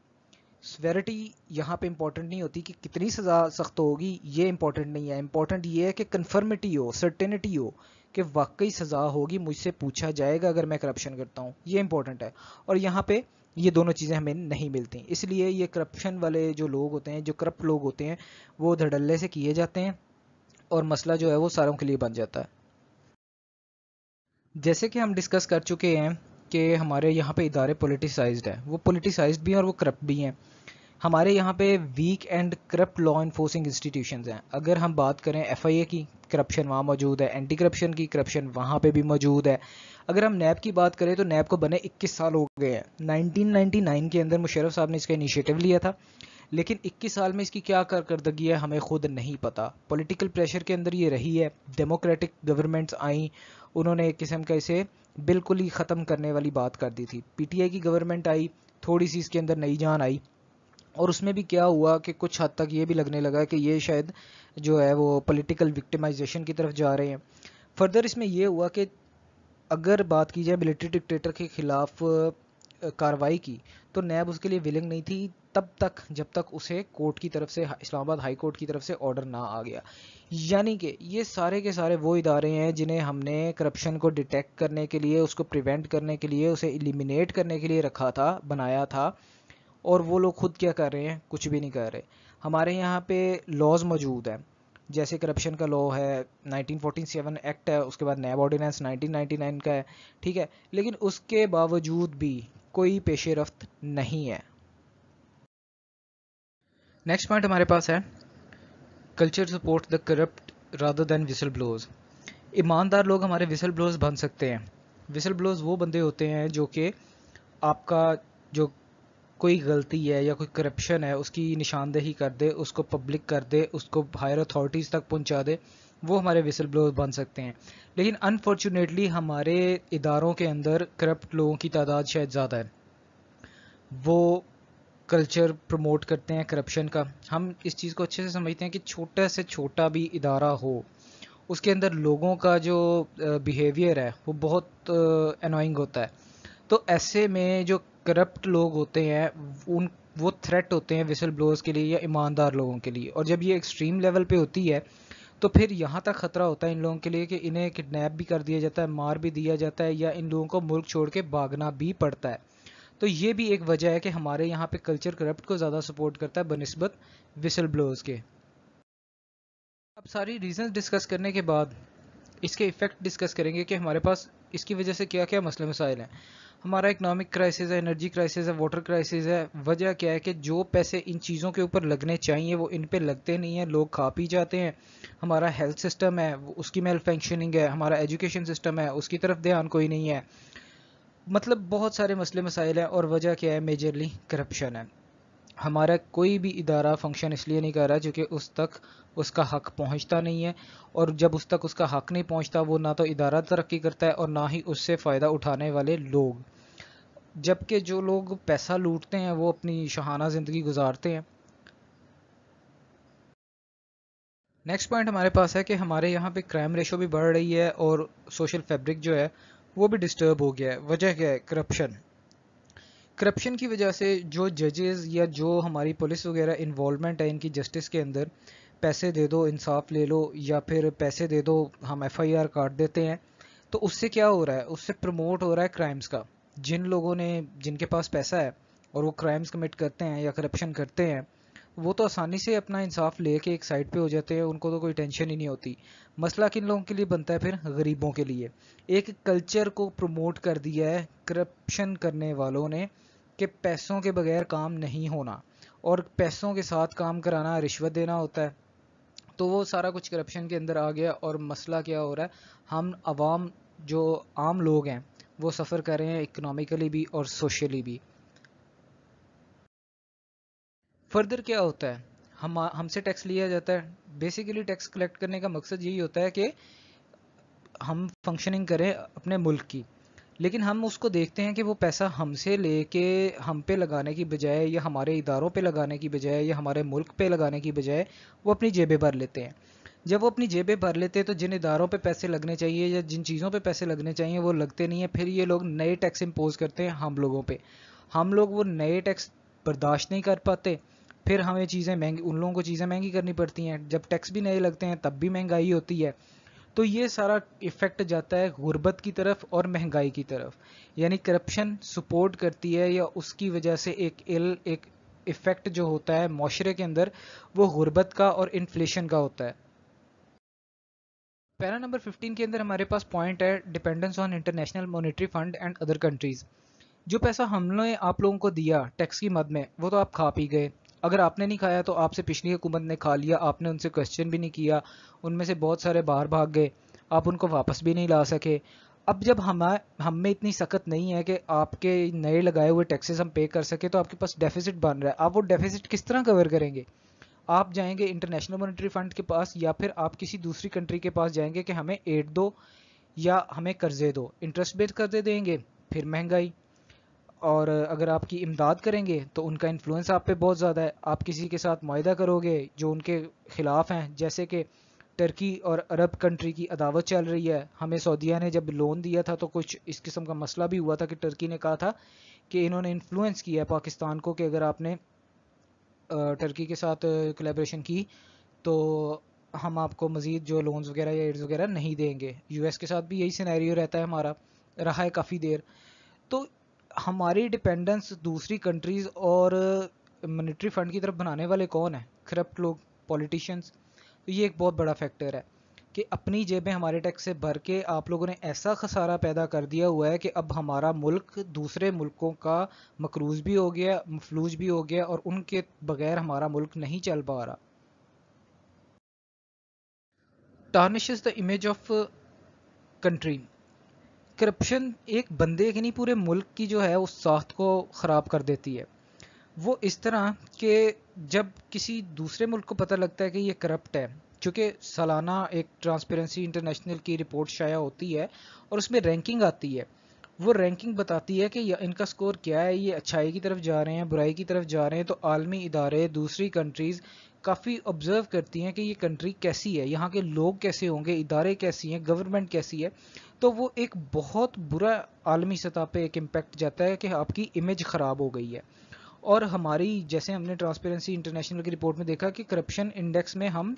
सवेरिटी यहाँ पे इंपॉर्टेंट नहीं होती कि कितनी सज़ा सख्त होगी ये इंपॉर्टेंट नहीं है इंपॉर्टेंट ये है कि कन्फर्मिटी हो सर्टेनिटी हो कि वाकई सज़ा होगी मुझसे पूछा जाएगा अगर मैं करप्शन करता हूँ ये इंपॉर्टेंट है और यहाँ पे ये दोनों चीज़ें हमें नहीं मिलती इसलिए ये करप्शन वाले जो लोग होते हैं जो करप्ट लोग होते हैं वो धड़ल्ले से किए जाते हैं और मसला जो है वो सारों के लिए बन जाता है जैसे कि हम डिस्कस कर चुके हैं कि हमारे यहाँ पे इदारे पोलिटिसाइज हैं वो पोलिटिसाइज भी हैं और वो करप्ट भी हैं हमारे यहाँ पे weak and corrupt law enforcing institution हैं अगर हम बात करें एफ की करप्शन वहाँ मौजूद है एंटी करप्शन की करप्शन वहाँ पे भी मौजूद है अगर हम नैब की बात करें तो नैब को बने 21 साल हो गए हैं 1999 के अंदर मुशरफ साहब ने इसका इनिशिएटिव लिया था लेकिन 21 साल में इसकी क्या कारकर्दगी है हमें खुद नहीं पता पॉलिटिकल प्रेशर के अंदर ये रही है डेमोक्रेटिक गवर्नमेंट्स आई उन्होंने एक किस्म का इसे बिल्कुल ही ख़त्म करने वाली बात कर दी थी पी की गवर्नमेंट आई थोड़ी सी इसके अंदर नई जान आई और उसमें भी क्या हुआ कि कुछ हद तक ये भी लगने लगा कि ये शायद जो है वो पॉलिटिकल विक्टिमाइजेशन की तरफ जा रहे हैं फर्दर इसमें यह हुआ कि अगर बात की जाए मिलिट्री डिक्टेटर के ख़िलाफ़ कार्रवाई की तो नैब उसके लिए विलिंग नहीं थी तब तक जब तक उसे कोर्ट की तरफ से इस्लामाबाद हाई कोर्ट की तरफ से ऑर्डर ना आ गया यानी कि ये सारे के सारे वो इदारे हैं जिन्हें हमने करप्शन को डिटेक्ट करने के लिए उसको प्रिवेंट करने के लिए उसे एलिमिनेट करने के लिए रखा था बनाया था और वो लोग खुद क्या कर रहे हैं कुछ भी नहीं कर रहे हमारे यहाँ पे लॉज मौजूद हैं जैसे करप्शन का लॉ है 1947 एक्ट है उसके बाद नैब ऑर्डिनेंस 1999 का है ठीक है लेकिन उसके बावजूद भी कोई पेशे रफ्त नहीं है नेक्स्ट पॉइंट हमारे पास है culture support the corrupt rather than whistle blows ईमानदार लोग हमारे विसल ब्लोज बन सकते हैं विसल ब्लोज वो बंदे होते हैं जो कि आपका जो कोई गलती है या कोई करप्शन है उसकी निशानदेही कर दे उसको पब्लिक कर दे उसको हायर अथॉरिटीज़ तक पहुंचा दे वो हमारे विसल ब्लोअर बन सकते हैं लेकिन अनफॉर्चुनेटली हमारे इदारों के अंदर करप्ट लोगों की तादाद शायद ज़्यादा है वो कल्चर प्रमोट करते हैं करप्शन का हम इस चीज़ को अच्छे से समझते हैं कि छोटा से छोटा भी इदारा हो उसके अंदर लोगों का जो बिहेवियर है वो बहुत अनोइंग होता है तो ऐसे में जो करप्ट लोग होते हैं उन वो थ्रेट होते हैं विसल ब्लोअर्स के लिए या ईमानदार लोगों के लिए और जब ये एक्सट्रीम लेवल पे होती है तो फिर यहाँ तक ख़तरा होता है इन लोगों के लिए कि इन्हें किडनैप भी कर दिया जाता है मार भी दिया जाता है या इन लोगों को मुल्क छोड़ के भागना भी पड़ता है तो ये भी एक वजह है कि हमारे यहाँ पे कल्चर करप्ट को ज़्यादा सपोर्ट करता है बनस्बत विसल ब्लोअर्स के अब सारी रीजन डिस्कस करने के बाद इसके इफ़ेक्ट डिस्कस करेंगे कि हमारे पास इसकी वजह से क्या क्या मसले मसाइल हैं हमारा इकनॉमिक क्राइसिस है एनर्जी क्राइसिस है वाटर क्राइसिस है वजह क्या है कि जो पैसे इन चीज़ों के ऊपर लगने चाहिए वो इन पर लगते नहीं हैं लोग खा पी जाते हैं हमारा हेल्थ सिस्टम है उसकी मेल फंक्शनिंग है हमारा एजुकेशन सिस्टम है उसकी तरफ ध्यान कोई नहीं है मतलब बहुत सारे मसले मसाइल हैं और वजह क्या है मेजरली करप्शन है हमारा कोई भी इदारा फंक्शन इसलिए नहीं कर रहा क्योंकि उस तक उसका हक पहुंचता नहीं है और जब उस तक उसका हक नहीं पहुंचता वो ना तो इदारा तरक्की करता है और ना ही उससे फ़ायदा उठाने वाले लोग जबकि जो लोग पैसा लूटते हैं वो अपनी शहाना ज़िंदगी गुजारते हैं नेक्स्ट पॉइंट हमारे पास है कि हमारे यहाँ पे क्राइम रेशो भी बढ़ रही है और सोशल फैब्रिक जो है वो भी डिस्टर्ब हो गया है वजह क्या है करप्शन करप्शन की वजह से जो जजेस या जो हमारी पुलिस वगैरह इन्वॉल्वमेंट है इनकी जस्टिस के अंदर पैसे दे दो इंसाफ ले लो या फिर पैसे दे दो हम एफआईआर काट देते हैं तो उससे क्या हो रहा है उससे प्रमोट हो रहा है क्राइम्स का जिन लोगों ने जिनके पास पैसा है और वो क्राइम्स कमिट करते हैं या करप्शन करते हैं वो तो आसानी से अपना इंसाफ लेके एक साइड पे हो जाते हैं उनको तो कोई टेंशन ही नहीं होती मसला किन लोगों के लिए बनता है फिर गरीबों के लिए एक कल्चर को प्रमोट कर दिया है करप्शन करने वालों ने कि पैसों के बगैर काम नहीं होना और पैसों के साथ काम कराना रिश्वत देना होता है तो वो सारा कुछ करप्शन के अंदर आ गया और मसला क्या हो रहा है हम आवाम जो आम लोग हैं वो सफ़र कर रहे हैं इकनॉमिकली भी और सोशली भी फर्दर क्या होता है हम हमसे टैक्स लिया जाता है बेसिकली टैक्स कलेक्ट करने का मकसद यही होता है कि हम फंक्शनिंग करें अपने मुल्क की लेकिन हम उसको देखते हैं कि वो पैसा हमसे लेके हम पे लगाने की बजाय या हमारे इदारों पे लगाने की बजाय या हमारे मुल्क पे लगाने की बजाय वो अपनी जेबें भर लेते हैं जब वो अपनी जेबें भर लेते हैं तो जिन इदारों पे पैसे लगने चाहिए या जिन चीज़ों पे पैसे लगने चाहिए वो लगते नहीं हैं फिर ये लोग नए टैक्स इम्पोज करते हैं हम लोगों पर हम लोग वो नए टैक्स बर्दाश्त नहीं कर पाते फिर हमें चीज़ें महंगी उन लोगों को चीज़ें महंगी करनी पड़ती हैं जब टैक्स भी नए लगते हैं तब भी महंगाई होती है तो ये सारा इफ़ेक्ट जाता है गुर्बत की तरफ और महंगाई की तरफ यानी करप्शन सपोर्ट करती है या उसकी वजह से एक इल एक इफ़ेक्ट जो होता है माशरे के अंदर वो गुर्बत का और इन्फ्लेशन का होता है पैरा नंबर 15 के अंदर हमारे पास पॉइंट है dependence on International Monetary Fund and other countries जो पैसा हमने आप लोगों को दिया टैक्स की मद में वो तो आप खा पी गए अगर आपने नहीं खाया तो आपसे पिछली हुकूमत ने खा लिया आपने उनसे क्वेश्चन भी नहीं किया उनमें से बहुत सारे बाहर भाग गए आप उनको वापस भी नहीं ला सके अब जब हम हम में इतनी सख्त नहीं है कि आपके नए लगाए हुए टैक्सेस हम पे कर सके तो आपके पास डेफिसिट बन रहा है आप वो डेफिसिट किस तरह कवर करेंगे आप जाएंगे इंटरनेशनल मॉनिटरी फंड के पास या फिर आप किसी दूसरी कंट्री के पास जाएंगे कि हमें एड दो या हमें कर्जे दो इंटरेस्ट बेट कर्जे देंगे फिर महंगाई और अगर आपकी इमदाद करेंगे तो उनका इन्फ्लुएंस आप पे बहुत ज़्यादा है आप किसी के साथ माहा करोगे जो उनके ख़िलाफ़ हैं जैसे कि टर्की और अरब कंट्री की अदावत चल रही है हमें सऊदिया ने जब लोन दिया था तो कुछ इस किस्म का मसला भी हुआ था कि टर्की ने कहा था कि इन्होंने इन्फ्लुएंस किया है पाकिस्तान को कि अगर आपने टर्की के साथ कोलेब्रेशन की तो हम आपको मज़ीद जो लोन्स वगैरह या एड्स वगैरह नहीं देंगे यूएस के साथ भी यही सिनेरियो रहता है हमारा रहा है काफ़ी देर तो हमारी डिपेंडेंस दूसरी कंट्रीज़ और मोनिट्री uh, फंड की तरफ बनाने वाले कौन है करप्ट लोग पॉलिटिशियंस तो ये एक बहुत बड़ा फैक्टर है कि अपनी जेबें हमारे टैक्स से भर के आप लोगों ने ऐसा खसारा पैदा कर दिया हुआ है कि अब हमारा मुल्क दूसरे मुल्कों का मकरूज भी हो गया मफलूज भी हो गया और उनके बगैर हमारा मुल्क नहीं चल पा रहा tarnish the image of country corruption एक बंदे की नहीं पूरे मुल्क की जो है उस साख को ख़राब कर देती है वो इस तरह के जब किसी दूसरे मुल्क को पता लगता है कि ये करप्ट है चूँकि सालाना एक ट्रांसपेरेंसी इंटरनेशनल की रिपोर्ट शाया होती है और उसमें रैंकिंग आती है वो रैंकिंग बताती है कि इनका स्कोर क्या है ये अच्छाई की तरफ जा रहे हैं बुराई की तरफ जा रहे हैं तो आलमी इदारे दूसरी कंट्रीज़ काफ़ी ऑब्जर्व करती हैं कि ये कंट्री कैसी है यहाँ के लोग कैसे होंगे इदारे कैसी हैं गवर्नमेंट कैसी है तो वो एक बहुत बुरा आलमी सतह पे एक इम्पेक्ट जाता है कि आपकी इमेज ख़राब हो गई है और हमारी जैसे हमने ट्रांसपेरेंसी इंटरनेशनल की रिपोर्ट में देखा कि करप्शन इंडेक्स में हम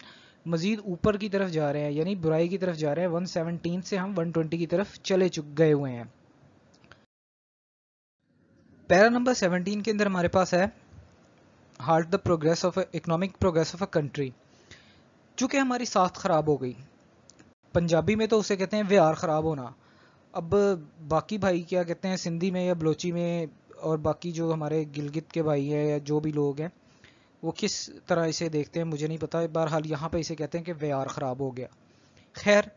मज़ीद ऊपर की तरफ जा रहे हैं यानी बुराई की तरफ जा रहे हैं वन सेवनटीन से हम वन ट्वेंटी की तरफ चले चुक गए हुए हैं पैरा नंबर सेवनटीन के अंदर हमारे पास है hurt the progress of economic progress of a country चूँकि हमारी साख ख़राब हो गई पंजाबी में तो उसे कहते हैं व्यार ख़राब होना अब बाकी भाई क्या कहते हैं सिंधी में या बलोची में और बाकी जो हमारे गिलगित के भाई हैं या जो भी लोग हैं वो किस तरह इसे देखते हैं मुझे नहीं पता बहरहाल यहाँ पे इसे कहते हैं कि व्यार ख़राब हो गया खैर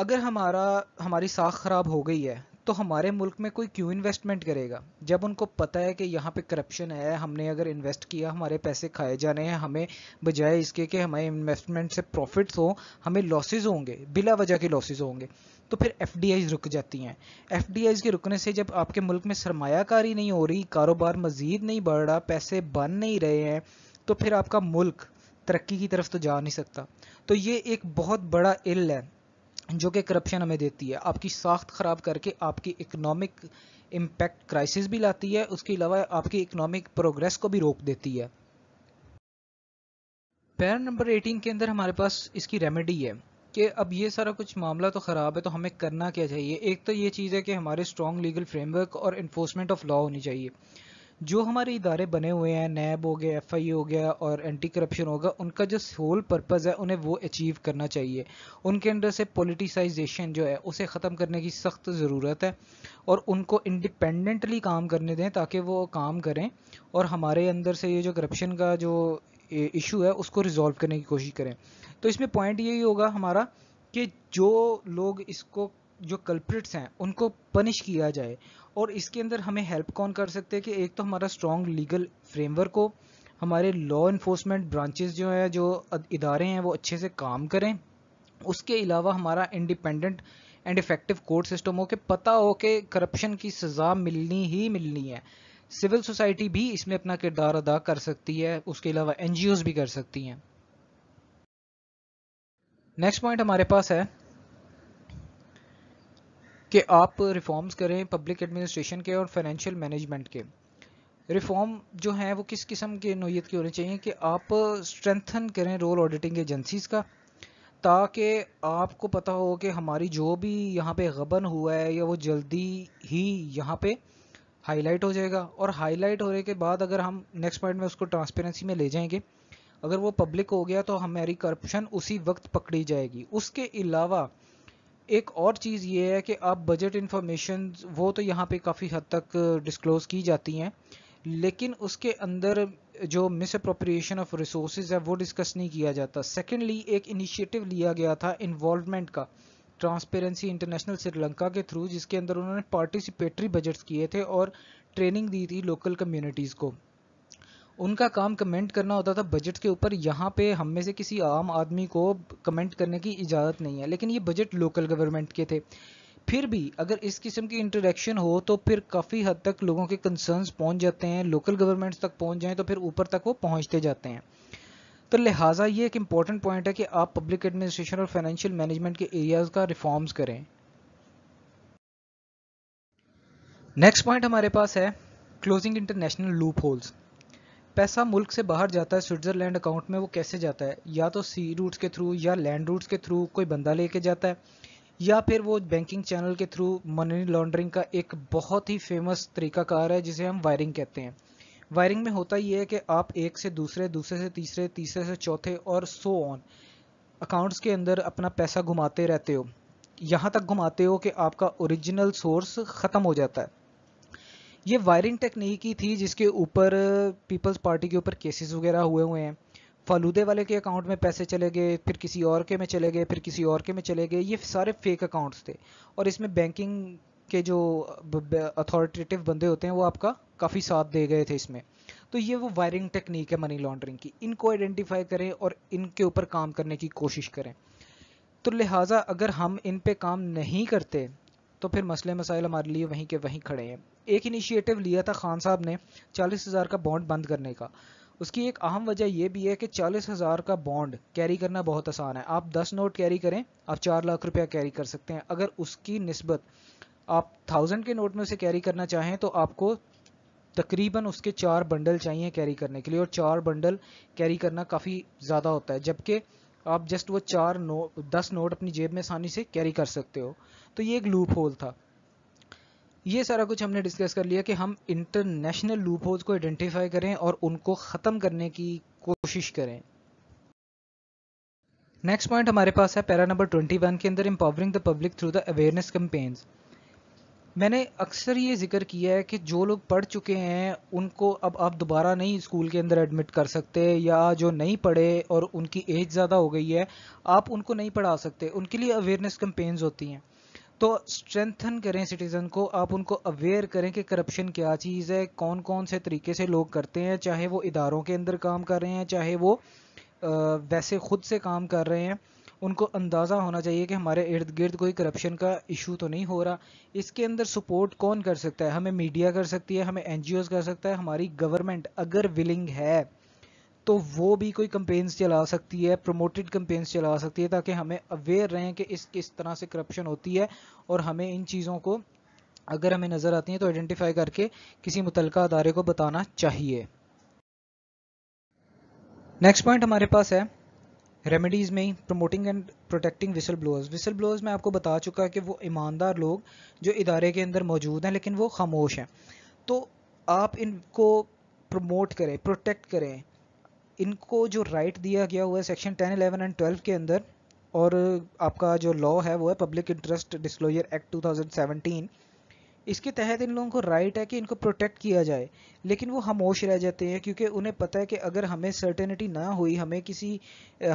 अगर हमारा हमारी साख ख़राब हो गई है तो हमारे मुल्क में कोई क्यों इन्वेस्टमेंट करेगा जब उनको पता है कि यहाँ पे करप्शन है हमने अगर इन्वेस्ट किया हमारे पैसे खाए जाने हैं हमें बजाय इसके कि हमारे इन्वेस्टमेंट से प्रॉफिट्स हो हमें लॉसेज होंगे बिला वजह के लॉसेज होंगे तो फिर एफ रुक जाती हैं एफ के रुकने से जब आपके मुल्क में सरमाकारी नहीं हो रही कारोबार मजीद नहीं बढ़ रहा पैसे बन नहीं रहे हैं तो फिर आपका मुल्क तरक्की की तरफ तो जा नहीं सकता तो ये एक बहुत बड़ा इल है जो कि करप्शन हमें देती है आपकी साख्त ख़राब करके आपकी इकोनॉमिक इम्पैक्ट क्राइसिस भी लाती है उसके अलावा आपकी इकोनॉमिक प्रोग्रेस को भी रोक देती है पैर नंबर 18 के अंदर हमारे पास इसकी रेमेडी है कि अब ये सारा कुछ मामला तो ख़राब है तो हमें करना क्या चाहिए एक तो ये चीज़ है कि हमारे स्ट्रॉन्ग लीगल फ्रेमवर्क और इन्फोर्समेंट ऑफ लॉ होनी चाहिए जो हमारे इदारे बने हुए हैं नैब हो गया एफ हो गया और एंटी करप्शन होगा उनका जो होल पर्पज़ है उन्हें वो अचीव करना चाहिए उनके अंदर से पोलिटिसाइजेशन जो है उसे ख़त्म करने की सख्त ज़रूरत है और उनको इंडिपेंडेंटली काम करने दें ताकि वो काम करें और हमारे अंदर से ये जो करप्शन का जो इशू है उसको रिजॉल्व करने की कोशिश करें तो इसमें पॉइंट यही होगा हमारा कि जो लोग इसको जो कल्प्रिट्स हैं उनको पनिश किया जाए और इसके अंदर हमें हेल्प कौन कर सकते हैं कि एक तो हमारा स्ट्रॉन्ग लीगल फ्रेमवर्क हो हमारे लॉ इन्फोर्समेंट ब्रांचेज जो है जो इदारे हैं वो अच्छे से काम करें उसके अलावा हमारा independent and effective court system हो के पता हो कि करप्शन की सज़ा मिलनी ही मिलनी है सिविल सोसाइटी भी इसमें अपना किरदार अदा कर सकती है उसके अलावा एन भी कर सकती हैं नेक्स्ट पॉइंट हमारे पास है कि आप रिफॉर्म्स करें पब्लिक एडमिनिस्ट्रेशन के और फाइनेंशियल मैनेजमेंट के रिफॉर्म जो हैं वो किस किस्म के नोयत के होने चाहिए कि आप स्ट्रेंथन करें रोल ऑडिटिंग एजेंसीज़ का ताकि आपको पता हो कि हमारी जो भी यहाँ पे गबन हुआ है या वो जल्दी ही यहाँ पे हाईलाइट हो जाएगा और हाईलाइट होने के बाद अगर हम नेक्स्ट पॉइंट में उसको ट्रांसपेरेंसी में ले जाएंगे अगर वो पब्लिक हो गया तो हमारी करप्शन उसी वक्त पकड़ी जाएगी उसके अलावा एक और चीज़ ये है कि अब बजट इन्फॉर्मेशन वो तो यहाँ पे काफ़ी हद तक डिस्क्लोज़ की जाती हैं लेकिन उसके अंदर जो मिस अप्रोप्रिएशन ऑफ रिसोर्स है वो डिस्कस नहीं किया जाता सेकेंडली एक इनिशिएटिव लिया गया था इन्वॉल्वमेंट का ट्रांसपेरेंसी इंटरनेशनल श्रीलंका के थ्रू जिसके अंदर उन्होंने पार्टिसिपेटरी बजट्स किए थे और ट्रेनिंग दी थी लोकल कम्युनिटीज़ को उनका काम कमेंट करना होता था बजट के ऊपर यहाँ पे हम में से किसी आम आदमी को कमेंट करने की इजाज़त नहीं है लेकिन ये बजट लोकल गवर्नमेंट के थे फिर भी अगर इस किस्म की इंटरेक्शन हो तो फिर काफ़ी हद तक लोगों के कंसर्न्स पहुंच जाते हैं लोकल गवर्नमेंट्स तक पहुँच जाएँ तो फिर ऊपर तक वो पहुँचते जाते हैं तो लिहाजा ये एक इम्पॉर्टेंट पॉइंट है कि आप पब्लिक एडमिनिस्ट्रेशन और फाइनेंशियल मैनेजमेंट के एरियाज़ का रिफॉर्म्स करें नेक्स्ट पॉइंट हमारे पास है क्लोजिंग इंटरनेशनल लूप होल्स पैसा मुल्क से बाहर जाता है स्विट्ज़रलैंड अकाउंट में वो कैसे जाता है या तो सी रूट्स के थ्रू या लैंड रूट्स के थ्रू कोई बंदा लेके जाता है या फिर वो बैंकिंग चैनल के थ्रू मनी लॉन्ड्रिंग का एक बहुत ही फेमस तरीकाकार है जिसे हम वायरिंग कहते हैं वायरिंग में होता ये है कि आप एक से दूसरे दूसरे से तीसरे तीसरे से चौथे और सो ऑन अकाउंट्स के अंदर अपना पैसा घुमाते रहते हो यहाँ तक घुमाते हो कि आपका ओरिजिनल सोर्स ख़त्म हो जाता है ये वायरिंग टेक्निक ही थी जिसके ऊपर पीपल्स uh, पार्टी के ऊपर केसेस वगैरह हुए हुए हैं फालूदे वाले के अकाउंट में पैसे चले गए फिर किसी और के में चले गए फिर किसी और के में चले गए ये सारे फेक अकाउंट्स थे और इसमें बैंकिंग के जो अथॉरिटेटिव uh, बंदे होते हैं वो आपका काफ़ी साथ दे गए थे इसमें तो ये वो वायरिंग टेक्निक है मनी लॉन्ड्रिंग की इनको आइडेंटिफाई करें और इनके ऊपर काम करने की कोशिश करें तो लिहाजा अगर हम इन पे काम नहीं करते तो फिर मसले मसाइल हमारे लिए वहीं के वहीं खड़े हैं एक इनिशिएटिव लिया था खान साहब ने चालीस हज़ार का बॉन्ड बंद करने का उसकी एक अहम वजह यह भी है कि चालीस हज़ार का बॉन्ड कैरी करना बहुत आसान है आप दस नोट कैरी करें आप चार लाख रुपया कैरी कर सकते हैं अगर उसकी नस्बत आप थाउजेंड के नोट में उसे कैरी करना चाहें तो आपको तकरीबन उसके चार बंडल चाहिए कैरी करने के लिए और चार बंडल कैरी करना काफ़ी ज़्यादा होता है जबकि आप जस्ट वो चार नोट दस नोट अपनी जेब में आसानी से कैरी कर सकते हो तो ये एक लूप होल था ये सारा कुछ हमने डिस्कस कर लिया कि हम इंटरनेशनल लूप होल्स को आइडेंटिफाई करें और उनको ख़त्म करने की कोशिश करें नेक्स्ट पॉइंट हमारे पास है पैरा नंबर 21 के अंदर empowering the public through the awareness campaigns मैंने अक्सर ये जिक्र किया है कि जो लोग पढ़ चुके हैं उनको अब आप दोबारा नहीं स्कूल के अंदर एडमिट कर सकते या जो नहीं पढ़े और उनकी एज ज़्यादा हो गई है आप उनको नहीं पढ़ा सकते उनके लिए अवेयरनेस कम्पेन्स होती हैं तो स्ट्रेंथन करें सिटीज़न को आप उनको अवेयर करें कि करप्शन क्या चीज़ है कौन कौन से तरीके से लोग करते हैं चाहे वो इदारों के अंदर काम कर रहे हैं चाहे वो वैसे खुद से काम कर रहे हैं उनको अंदाज़ा होना चाहिए कि हमारे इर्द गिर्द कोई करप्शन का इशू तो नहीं हो रहा इसके अंदर सपोर्ट कौन कर सकता है हमें मीडिया कर सकती है हमें एन कर सकता है हमारी गवर्नमेंट अगर विलिंग है तो वो भी कोई कंपेन्स चला सकती है प्रोमोटेड कंपेन्स चला सकती है ताकि हमें अवेयर रहें कि इस किस तरह से करप्शन होती है और हमें इन चीज़ों को अगर हमें नज़र आती हैं तो आइडेंटिफाई करके किसी मुतलका अदारे को बताना चाहिए नेक्स्ट पॉइंट हमारे पास है रेमेडीज़ में promoting and protecting whistleblowers whistleblowers मैं आपको बता चुका कि वो ईमानदार लोग जो इदारे के अंदर मौजूद हैं लेकिन वो खामोश हैं तो आप इनको प्रमोट करें प्रोटेक्ट करें इनको जो राइट दिया गया हुआ है सेक्शन 10, 11 एंड 12 के अंदर और आपका जो लॉ है वो है Public Interest Disclosure Act seventeen इसके तहत इन लोगों को राइट है कि इनको प्रोटेक्ट किया जाए लेकिन वो हमोश रह जाते हैं क्योंकि उन्हें पता है कि अगर हमें सर्टेनिटी ना हुई हमें किसी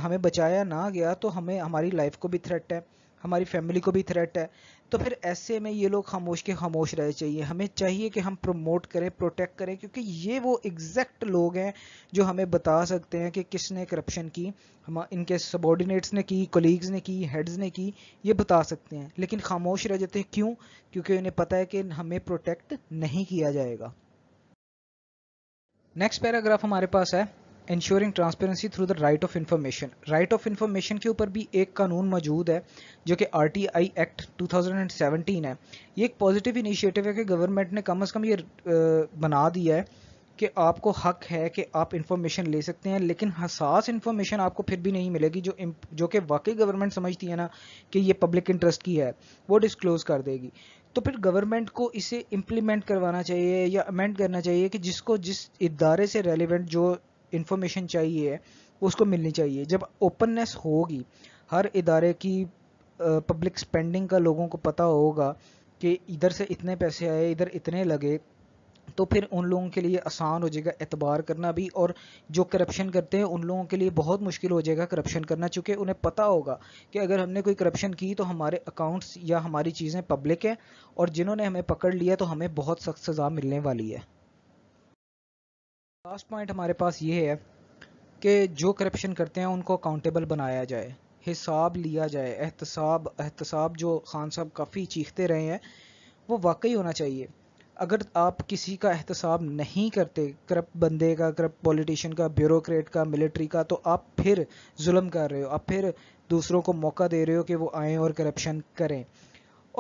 हमें बचाया ना गया तो हमें हमारी लाइफ को भी थ्रेट है हमारी फैमिली को भी थ्रेट है तो फिर ऐसे में ये लोग खामोश के खामोश रह चाहिए हमें चाहिए कि हम प्रमोट करें प्रोटेक्ट करें क्योंकि ये वो एग्जैक्ट लोग हैं जो हमें बता सकते हैं कि किसने करप्शन की हम इनके सबॉर्डिनेट्स ने की कोलीग्स ने की हेड्स ने की ये बता सकते हैं लेकिन खामोश रह जाते हैं क्यों क्योंकि उन्हें पता है कि हमें प्रोटेक्ट नहीं किया जाएगा नेक्स्ट पैराग्राफ हमारे पास है ensuring transparency through the right of information right of information के ऊपर भी एक कानून मौजूद है जो कि आर एक्ट 2017 है ये एक पॉजिटिव इनिशिएटिव है कि गवर्नमेंट ने कम अज़ कम ये बना दिया है कि आपको हक है कि आप इंफॉर्मेशन ले सकते हैं लेकिन हसास इंफॉर्मेशन आपको फिर भी नहीं मिलेगी जो जो कि वाकई गवर्नमेंट समझती है ना कि ये पब्लिक इंटरेस्ट की है वो डिस्क्लोज कर देगी तो फिर गवर्नमेंट को इसे इम्प्लीमेंट करवाना चाहिए या अमेंड करना चाहिए कि जिसको जिस इदारे से रेलिवेंट जो इंफॉर्मेशन चाहिए उसको मिलनी चाहिए जब ओपननेस होगी हर इदारे की पब्लिक स्पेंडिंग का लोगों को पता होगा कि इधर से इतने पैसे आए इधर इतने लगे तो फिर उन लोगों के लिए आसान हो जाएगा एतबार करना भी और जो करप्शन करते हैं उन लोगों के लिए बहुत मुश्किल हो जाएगा करप्शन करना चूँकि उन्हें पता होगा कि अगर हमने कोई करप्शन की तो हमारे अकाउंट्स या हमारी चीज़ें पब्लिक हैं और जिन्होंने हमें पकड़ लिया तो हमें बहुत सख्त सज़ा मिलने वाली है लास्ट पॉइंट हमारे पास ये है कि जो करप्शन करते हैं उनको अकाउंटेबल बनाया जाए हिसाब लिया जाए एहतसाब एहतसाब जो खान साहब काफ़ी चीखते रहे हैं वो वाकई होना चाहिए अगर आप किसी का एहतसाब नहीं करते करप्ट बंदे का करप्ट पॉलिटिशियन का ब्यूरोक्रेट का मिलिट्री का तो आप फिर जुल्म कर रहे हो आप फिर दूसरों को मौका दे रहे हो कि वो आएँ और करप्शन करें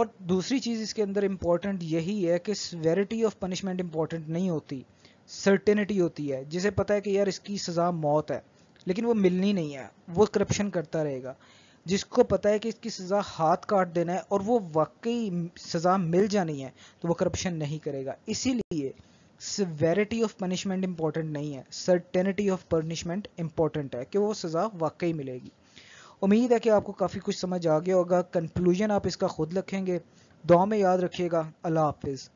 और दूसरी चीज़ इसके अंदर इम्पॉर्टेंट यही है कि सवेरिटी ऑफ पनिशमेंट इम्पॉर्टेंट नहीं होती सर्टेनिटी होती है जिसे पता है कि यार इसकी सज़ा मौत है लेकिन वो मिलनी नहीं है वो करप्शन करता रहेगा जिसको पता है कि इसकी सज़ा हाथ काट देना है और वो वाकई सज़ा मिल जानी है तो वो करप्शन नहीं करेगा इसीलिए सिवेरिटी ऑफ पनिशमेंट इंपॉर्टेंट नहीं है सर्टेनिटी ऑफ पनिशमेंट इंपॉर्टेंट है कि वो सज़ा वाकई मिलेगी उम्मीद है कि आपको काफ़ी कुछ समझ आ गया होगा कंक्लूजन आप इसका खुद रखेंगे दो में याद रखिएगा अल्लाह हाफिज़